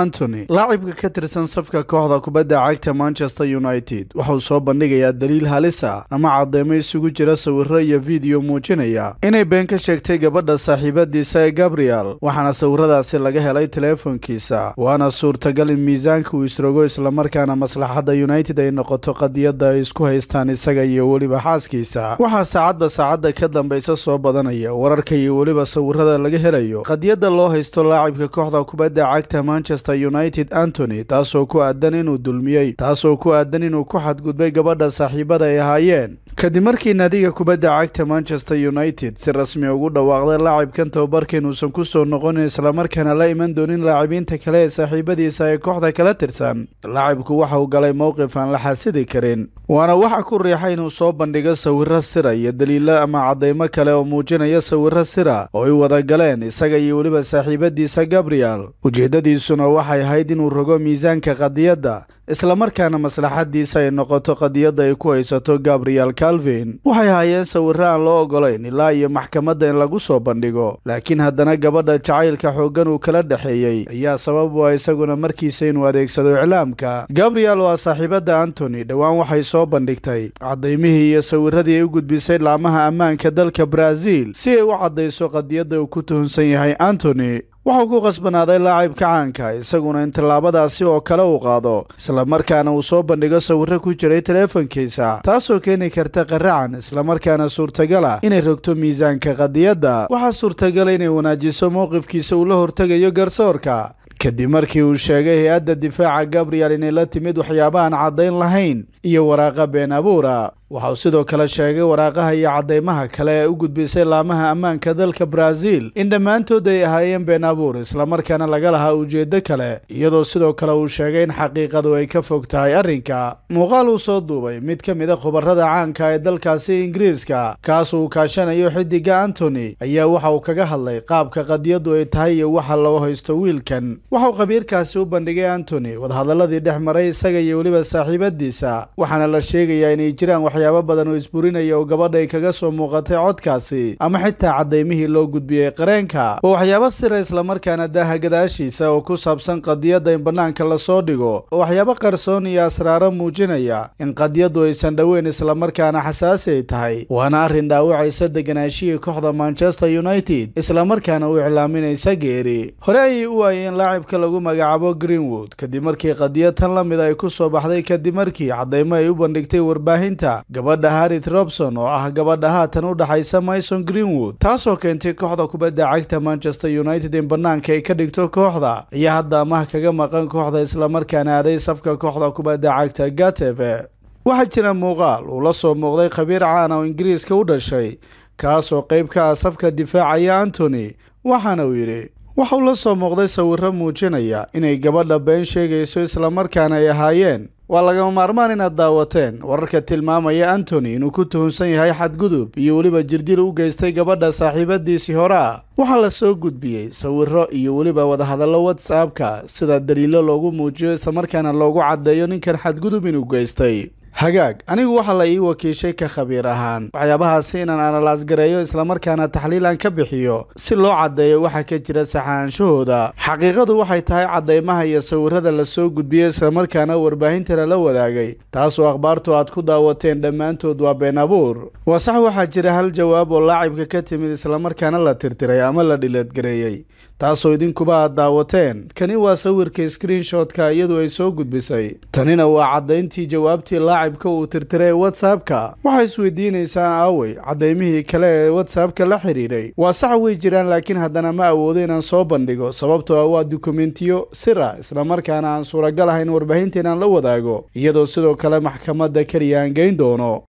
antony laacibka ka tirsan safka kooxda kubadda cagta manchester united wuxuu soo bandhigayaa daliil halisa ah, ama cadeymo isugu jira sawiro iyo fiideo muujinaya inay been ka sheegtay gabadha saaxiibadiisa ee gabriel waxaana sawiradaasi laga helay teleefonkiisa waana suurtagal in miisaanka uu isrogo islamarkaana maslaxadda united ay noqoto qadiyadda ay isku haystaan isaga iyo weliba xaaskiisa waxaa saacadba saacadda ka dambaysa soo badanaya wararka iyo weliba sawirada laga helayo qadiyadda loo haysto laacibka kooxda kubadda cagta manchester manchester united antony taasoo ku aadan inuu dulmiyey taasoo ku aadan inuu ku xadgudbay gabadha saaxiibada ay ahaayeen kadib markii naadiga kubadda cagta manchester united si rasmi ugu dhawaaqday laacibkan tababarka inuusan ku soo noqonin islamarkaana la iman doonin laacibiinta kale ee saaxiibadiisa ee kooxda kala tirsan laacibku waxa uu galay mowqif aan la xasidi karin waana waxa ku riixay inuu soo bandhigo sawiro sira iyo daliilo ama caddaymo kale oo muujinaya sawiro sira oo ay wada galeen isaga iyo weliba saaxiibadiisa gabriel ujeedadiisuna waxay ahayd inuu rogo miisaanka qadiyadda isla markaana maslaxaddiisa ay noqoto qadiyadda ay ku haysato gabriel calvin waxay ahaayeen sawiro aan loo ogolayn ilaa iyo maxkamadda in lagu soo bandhigo laakiin haddana gabadha jacaylka xooggan uu kala dhexeeyey ayaa sabab u ah isaguna markiisa inuu adeegsado iclaamka gabriel waa saaxiibadda antony dhowaan waxay soo bandhigtay caddaymihii iyo sawiradii ay u gudbisay laamaha ammaanka dalka brazil si ay u caddayso qadiyadda uu ku tuhunsan yahay antony waxauu ku qasbanaaday laacibka caanka isaguna in tallaabadaasi oo kale uu qaado islamarkaana uu soo bandhigo sawiro ku jiray teleefankiisa taasoo keeni karta qaracan islamarkaana suurtagala inay rogto miisaanka qadiyadda waxaa suurtagala inay wanaajiso mowqifkiisa uu la hortegayo garsoorka kadib markii uu sheegay hay-adda difaaca gabriel inay la timid waxyaabaaan caddayn lahayn iyo waraaqa been abuura waxa uu sidoo kale sheegay waraaqaha iyo caddaymaha kale ee u gudbisay laamaha ammaanka dalka brazil in dhammaantood ay ahaayeen been abuur islamarkaana laga lahaa ujeeddo kale iyadoo sidoo kale uu sheegay in xaqiiqadu ay ka fog tahay arrinka muuqaal uu soo duubay mid ka mid a ah khubarada caanka ee dalkaasi ingiriiska kaas uu kaashanayo xidiga antony ayaa waxa uu kaga hadlay qaabka qadiyadu ay tahay iyo waxa loo haysto wiilkan waxauu khabiirkaasi u bandhigay antony wadhadalladii dhex maray isaga iyo weliba saaxiibadiisa waxaana la sheegayaa inay jiraan waxyaabo badan oo isburinaya oo gabadha ay kaga soo muuqatay codkaasi ama xitaa caddaymihii loo gudbiyey qareenka waa waxyaabo sira islamarkaana daaha gadaashiisa oo ku saabsan qadiyadda in bannaanka lasoo dhigo oo waxyaabo qarsoon iyo asraaro muujinaya in qadiyaddu aysan dhoweyn islamarkaana xasaasi ay tahay waana arrin dhaawacaysa deganaashihii kooxda manchester united islamarkaana u iclaaminaysa geeri hore ayay u waayeen in laacibka lagu magacaabo greenwood kadib markii qadiyad tan la mid ah ay ku soo baxday kadib markii caddaymo ay u bandhigtay warbaahinta gabadha harit robson oo ah gabadha haatan u dhexaysa myson greenwood taasoo keentay kooxda kubadda cagta manchester united in bannaanka ay ka dhigto kooxda ayaa hadda amaha kaga maqan kooxda islamarkaana aaday safka kooxda kubadda cagta gateve waxaa jira muuqaal uu la soo muuqday khabiir caan ah oo ingiriiska u dhashay kaasoo qeyb ka ah safka difaacaya antony waxaana uu yidhi waxauu la soo muuqday sawirro muujinaya inay gabadha been sheegayso islamarkaana ay ahaayeen waa lagama maarmaan inaad daawateen wararka tilmaamaya antony inuu ku tuhunsan yahay xadgudub iyo weliba jirdil u geystay gabadha saaxiibadiisii hore ah waxaa la soo gudbiyey sawirro iyo weliba wadahadallo whatsapp sida daliillo loogu muujiyo islamarkaana loogu caddeeyo ninkan xadgudub inuu geystay hagaag anigu waxa la ii wakiishay ka khabiir ahaan waxyaabahaasi inaan analaas gareeyo islamarkaana taxliilan ka bixiyo si loo caddeeyo waxa ka jira saxaanshahooda xaqiiqadu waxay tahay caddaymaha iyo sawirada lasoo gudbiyey islamarkaana warbaahinta lala wadaagay taasoo akhbaartu aad ku daawateen dhammaantood waa been abuur waa sax waxaa jira hal jawaab oo laacibka ka timid islamarkaana la tirtiray ama la dhileedgareeyey taasoo idinkuba aad daawateen kani waa sawirka screenshotka iyadu ay soo gudbisay tanina waa caddayntii jawaabtii laaci shacabka uu tirtiray whatsappka waxaa isweydiinaysaa aawey cadaymihii kale ee whatsappka la xidhiidhay waa sax way jiraan laakiin haddana ma awoodo inaan soo bandhigo sababtoo ah waa dukumentiyo sira islamarkaana aan suuragal ahayn warbaahinta inaan la wadaago iyadoo sidoo kale maxkamadda keliya aan geyn doono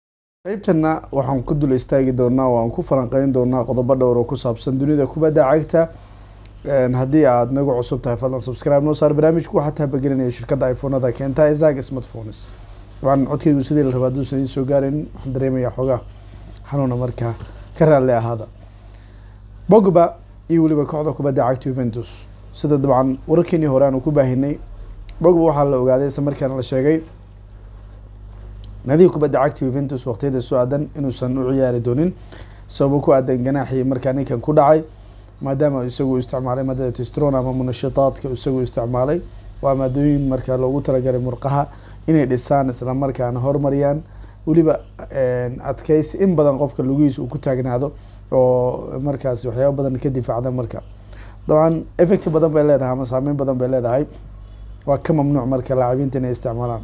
qaybtanna waxaan ku dul istaagi doonaa oo aan ku falanqeyn doonaa qodobo dhowr oo ku saabsan dunida kubadda cagta haddii aad nagu cusub tahay fadlan subscribe noo saar barnaamijku waxaa taabagelinaya shirkadda iphonada keenta isaac smartphones dabcan codkeygu sidii la raba hadduu sadiin soo gaarin waxaan dareemayaa xoogaa xanuuna markaa ka raalli ahaada bogba iyo weliba kooxda kubadda cagta yuventus sida dabcan wararkeenii hore aanu ku baahinay bogba waxaa la ogaaday isla markaana la sheegay nadii kubadda cagta yuventus waqtiyada soo aadan inuusan u ciyaari doonin sababo ku aadan ganaaxii markaa ninkan ku dhacay maadaama isagu isticmaalay madada testron ama munashitaadka isagu isticmaalay waa maadooyin markaa loogu talagalay murqaha inay dhisaan islamarkaana horumariyaan weliba adkeysi in badan qofka lugihiisa uu ku taagnaado oo markaas waxyaaba badan ka difaacda marka dabcan effect badan bay leedahay ama saameyn badan bay leedahay waa ka mamnuuc marka laacibiinta inay isticmaalaan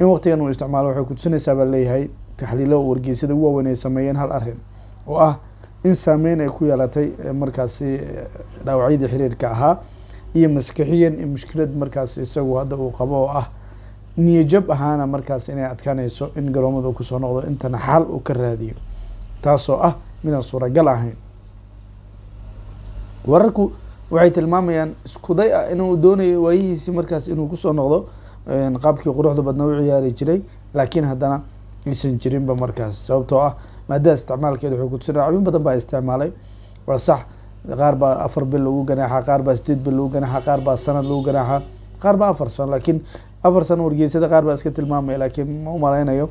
in waqtigan uu isticmaalo waxay kutusinaysaa baa leeyahay taxliilo wargeysada ugu waaweyn ay sameeyeen hal arrin oo ah in saameyn ay ku yeelatay eh, markaasi eh, dhaawacyadii xiriirka ahaa iyo maskixiyan mushkilad markaas isagu hadda uu qabo oo ah niyajab ahaana markaas inay adkaanayso in garoomada kusoo noqdo intana xaal uu ka raadiyo taasoo ah midaan suuragal ahayn wararku waxay tilmaamayaan iskuday ah inuu doonayo waayihiisi markaas inuu kusoo noqdo qaabkii quruxda badna u ciyaari jiray laakiin haddana aysan jirinba markaas sababtoo ah maadada isticmaalkeeda wuxuu kutusin cabin badan baa isticmaalay waa sax qaar baa afar bil lagu ganaaxaa qaar baa sideed bil lagu ganaaxaa qaar baa sanad lagu ganaaxaa qaar baa afar sano laakiin afar sano wargeysada qaar baa iska tilmaamaya laakiin ma u malaynayo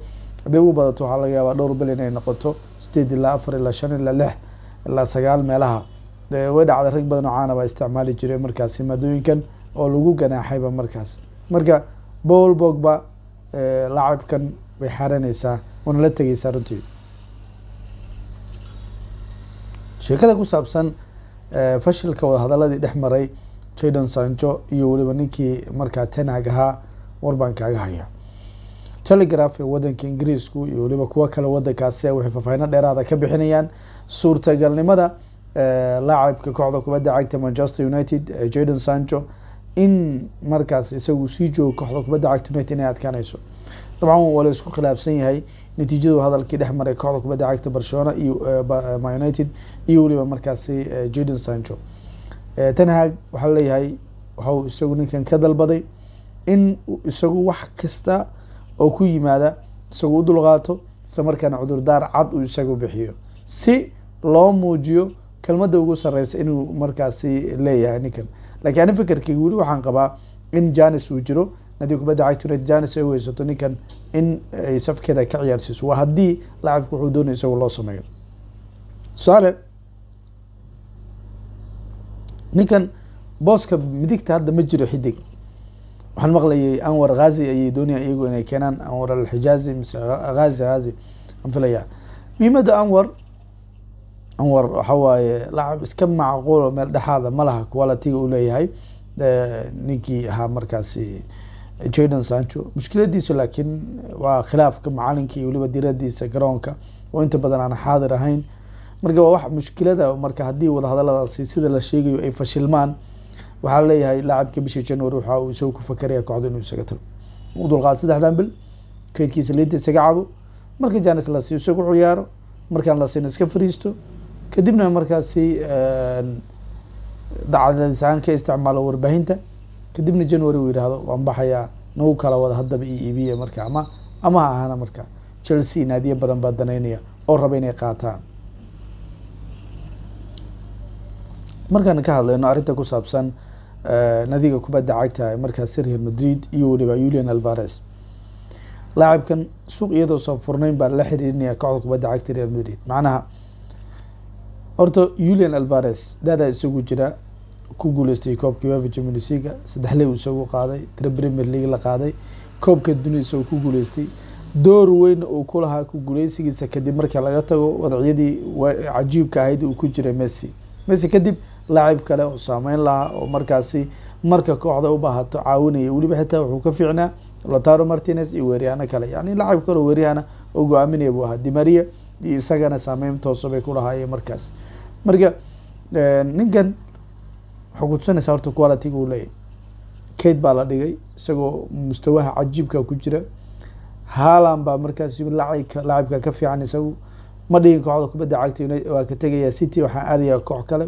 hadday ugu badato waxaa laga yaabaa dhowr bil inay noqoto sideed ilaa afar ilaa shan ilaa lix ilaa sagaal meelaha way dhacday rag badan oo caana baa isticmaali jiray markaasi maadooyinkan oo lagu ganaaxayba markaas marka bowl bogba lacabkan way xaaranaysaa waana la tegeysaa runtii sheekada ku saabsan fashilka wadahadaladii dhex maray jadon sancho iyo weliba ninkii markaa tenag ahaa war baan kaaga haya telegraph ee wadanka ingiriisku iyo weliba kuwo kale wadankaasi waxay faahfaahino dheeraada ka bixinayaan suurtagalnimada eh, laacibka kooxda kubadda cagta manchester united eh, jadon sancho in markaas isagu sii joogo kooxda kubadda cagta united inay adkaanayso dabcan waa la isku khilaafsan yahay natiijadu hadalkii dhex maray kooxda kubadda cagta barcelona iyo eh, ma united iyo weliba markaasi jadon sancho tanhag waxaa waxa waxau isagu ninkan ka dalbaday in isagu wax kasta oo ku yimaada isagu u dulqaato isla markaana cudurdaar cad uu isagu bixiyo si loo muujiyo kelmadda ugu sarreysa inuu markaasi leeyahay ninkan laakiin ani fikerkeyga weli waxaan qabaa in janis uu jiro nadi kubadda cagtire janis ay weysato ninkan in ay safkeeda ka ciyaarsiiso waa haddii laacibka wuxuu doonay isagu loo sameeyo tusaale ninkan booska midigta hadda ma jiro xidig waxaan maqlayay anwar khazi ayay doonayaan iyagu inay keenaan anwar alxijaazi mise khazi khazi aan filayaa muhiimadda anwar anwar waxa waaye lacab iska macquul meel dhexaada ma laha qualitiga uu leeyahay ninkii ahaa markaasi jordan sancho mushkiladiisu laakiin waa khilaafka macalinkii iyo weliba diradiisa garoonka oo inta badan aan xaadir ahayn marka waa wax mushkilada marka haddii wadahadaladaasi sida la sheegayo ay fashilmaan waxaa leeyahay laacabka bishii january waxa uu isagoo ku fakaraya kooxda inuu isaga tago u dulqaado saddexdan bil kaydkiisa liinta isaga cabo marka janis lasiiyo isagu ciyaaro markaan lasiina iska fariisto kadibna markaasi dacdadis ahaan ka isticmaalo warbaahinta kadibna january uu yidhaahdo waan baxayaa nagu kala wada haddaba i e ebiya marka ama ama ha ahaana marka chelsea naadiyo badan baa danaynaya oo raba inay qaataan markaan ka hadlayno arrinta ku saabsan eh, nadiga kubadda cagta ee markaas real madrid iyo weliba ulian alvares laacibkan suuq iyadoo soo furnayn baan la xiriirinaya kooxda kubadda cagta real madrid macnaha horta ulian alvares daadaa isagu jira ku guuleystay koobka uefa champions league saddexley isagu qaaday tira premier league la qaaday koobka dunia isagu ku guuleystay door weyna uu ku lahaa ku guuleysigiisa kadib marka laga tago wadaciyadii cajiibka ahayd uu ku jiray messi messi kadib laacib kale oo saameyn lahaa ah oo markaasi marka kooxda u baahato caawinaya weliba xitaa wuxuu ka fiicnaa lotaro martinez iyo weeryaano kale yani laacib kale oo weeryahana oo go-aaminaya buu ahaa dimaria iyo isagana saameyn tooso bay ku lahaayeen markaas marka eh, ninkan waxaa kutusanaysaa horta quality uu leeyahy kate baa la dhigay isagoo mustawaha cajiibka ku jira haalan baa markaas laacibka ka fiican isagu ma dhigin kooxda kubadda cagta waa ka tegayaa city waxaa aadayaa koox kale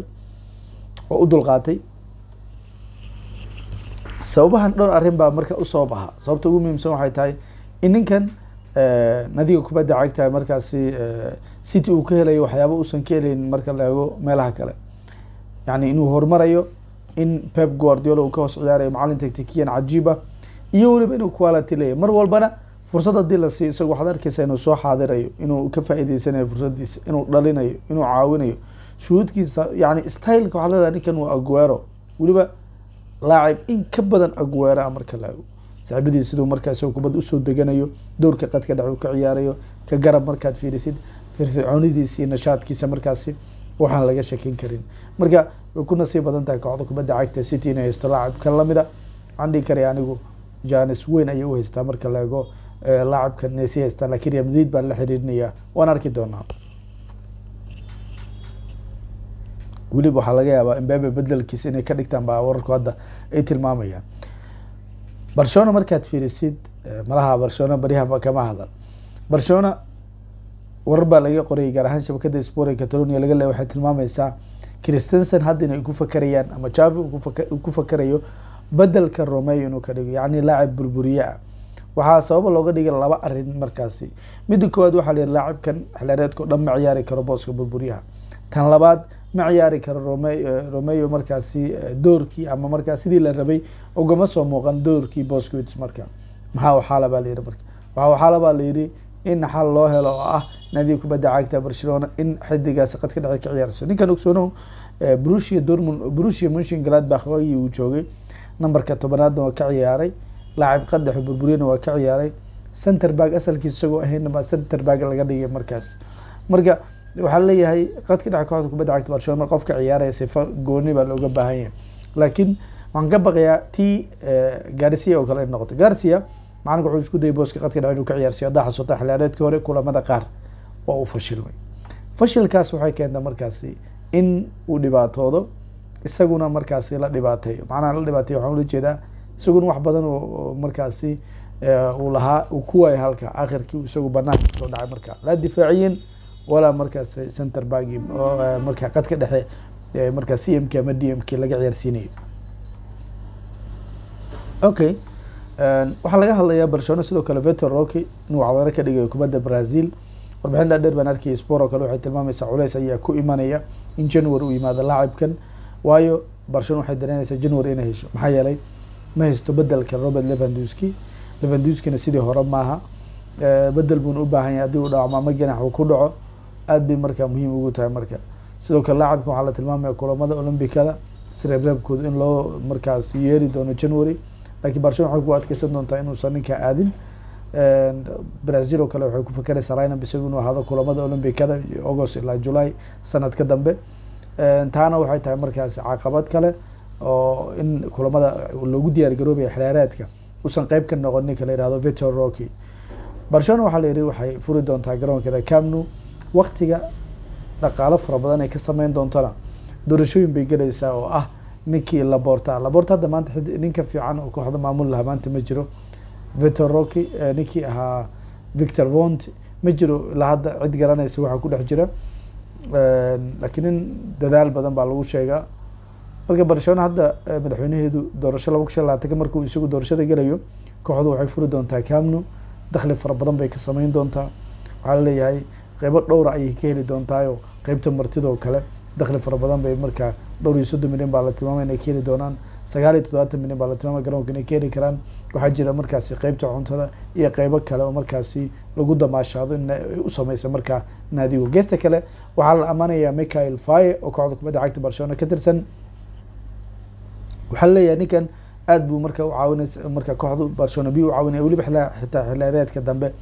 oo u dulqaatay sababahan dhowr arrin baa marka usoo baha sababta ugu muhiimsan waxay tahay in ninkan eh, nadiga kubadda cagta markaasi eh, city uu ka helayo waxyaaba uusan ka helayn marka la meelaha kale yani inuu horumarayo in pep guardiola uu ka hoos ciyaarayo macalin tactikiyan cajiiba iyo weliba inuu quality leeyahy mar walbana fursad haddii la siiyo isaga waxaad arkeysaa inuu soo xaadirayo inuu ka faa'iideysanayo fursaddiisa inuu dhalinayo inuu caawinayo shuhuudkiisa yani styleka waxaad leedahay ninkan waa aguero weliba laacib in ka badan agueraa marka laago saxibadii siduu markaa isagoo kubadda usoo deganayo doorka qadka dhex uu ka ciyaarayo ka garab markaad fiirisid firfircoonidiisi nashaadkiisa markaasi waxaan laga shakin karin marka way ku nasiib badan tahay kooxda kubadda cagta city inay haysto laacibkan lamida waxaan dhihi karay anigu jaanis weyn ayay u haystaa marka la ego laacibkan inay sii haystaan lakiin real madrid baa la xiriirinayaa waan arki doonaa weliba waxaa laga yaabaa imbabe bedelkiisa inay ka dhigtaan ba wararku hadda ay tilmaamayaan barcelona markaad fiirisid eh, malaha barcelona baryaha kama hadal barcelona warar baa laga qoray gaar ahaan shabakada spor ee catalonia laga le waxay tilmaamaysaa christensen hadda inay ku fakarayaan ama javi ku fakarayo bedelka romeo inuu ka dhigo yacni laacib burburiye ah waxaa sababa looga dhigay laba arin markaasi midda koowaad waxaa la yihi laacibkan xilaareedkao dhan ma ciyaari karo booska burburiyaha tan labaad ma ciyaari karo eh, romeo markaasi eh, doorkii ama markaa sidii la rabay ugama soo muuqan doorkii bosquits marka maxaa waxaala baa layidhi marka waxaa waxaala baa layidhi in xal loo helo oo ah naadiga kubadda cagta barcelona in xidigaasi qad ka dhexi ka ciyaarayso ninkan ogsoonow eh, brusia dormund brusia munshin gladbach waagii uu joogay nambarka tobanaadna waa ka ciyaaray laacib qadex burburiyana waa ka ciyaaray centerback asalkiis isagoo ahaynaba centerback laga dhigay markaas marka waxaa leeyahay qadka dhac kooxda kubadda cagta barcelona qofka ciyaaraya sifa gooni baa looga baahan yahay laakiin waxaan ka baqayaa ti eh, garcia oo kale in noqoto garcia macalinka wuxuu isku dayay booska qadka dhac inuu ka ciyaarsiyo oddaxa sota xilaareedkii hore kulamada qaar waa uu fashilmay fashilkaas waxay keentaa markaasi in uu dhibaatoodo isaguna markaasi la dhibaateeyo macnaha la dhibaateeyo waxaan ula jeedaa isaguna wax badan oo markaasi eh, uu lahaa uu ku waayo halka akhirkii isagu banaanka usoo dhacay marka laa difaaciyan walaa markaas eh, center bagi oo eh, marka qadka dhexe eh, markaa c m k ama d m k laga ciyaarsiinayo okay waxaa laga hadlayaa barcelona sidoo kale vetor rocky inuu cadaro ka dhigayo kubadda brazil warbixin dhaadheer baan arkay sport oo kale waxay tilmaamaysaa culeys ayaa ku imanaya in january uu yimaado laacibkan waayo barcelona waxay dareynaysaa january inay hesho maxaa yeelay ma haysto bedelka robert levanduski levanduskina sidii hore maaha bedel buuna u baahan yahay haddii uu dhaco ama ganax uu ku dhaco aad bay marka muhiim ugu tahay marka sidoo kale laacabka waxaa la tilmaamaya kulamada olombicada si in loo markaas yeeri doono january laakiin barcelona waxay ku adkeysan doontaa inuusan ninkaa aadin brazil oo kale waxay ku fakeraysaa linab isagu inuu ahaado kulamada olombicada august ilaa july sanadka dambe taana waxay tahay markaas caqabad kale oo in kulamada loogu diyaargaroobaya xeeraaraadka usan qeyb ka noqon ninka la yihahdo victor rocky barcelona waxaa la yihi waxay furi doontaa garoonkeeda camnu waktiga dhaqaalo fara badan ay ka sameyn doontona doorashooyin bay gelaysaa oo ah ninkii laborta laborta hadda maanta ninka fiican oo kooxda maamul lahaa maanta ma jiro victor rocky eh, ninkii ahaa victor vont ma jiro ilaa hadda cid garanaysa waxaa ku dhex jira ehm, laakiin nin dadaal badan baa lagu sheegaa marka barcelona hadda eh, madaxweyneheedu doorasho laba kun labaatanka markuu isagu doorashada gelayo kooxdu waxay furi doontaa camnu dakli fara badan bay ka sameyn doontaa waxaa laleeyahay qaybo dhowra ah ayay ka heli doontaayo qeybta martidoo kale dakli fara badan bay markaa dhowr iyo soddon milyan baa la tilmaamay inay ka heli doonaan sagaal iyo toddobaatan milyan baa la tilmaamay garoonka inay ka heli karaan waxaa jira markaasi qeybta cuntada iyo qeybo kale oo markaasi lagu damaashaado in u sameysa markaa naadigo geesta kale waxaa la ammaanayaa michael faye oo kooxda kubadda cagta barcelona ka tirsan waxaa laleeyahay ninkan aad buu marka u caawinays marka kooxda barcelona b u caawinaya weliba xitaa xilli dambe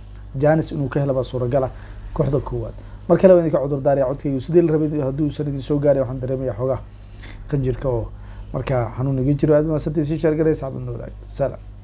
janis inuu ka helaba suuragala kooxda koowaad mar kale waan idinka cudur cudurdaariya codkaygu sidii la rabay hadduusan idin soo gaaray waxaan dareemaya xoogaa qanjirka oo markaa xanuun iga jiro aad maasantii sii sheergalaysa cabdinoolaag salaam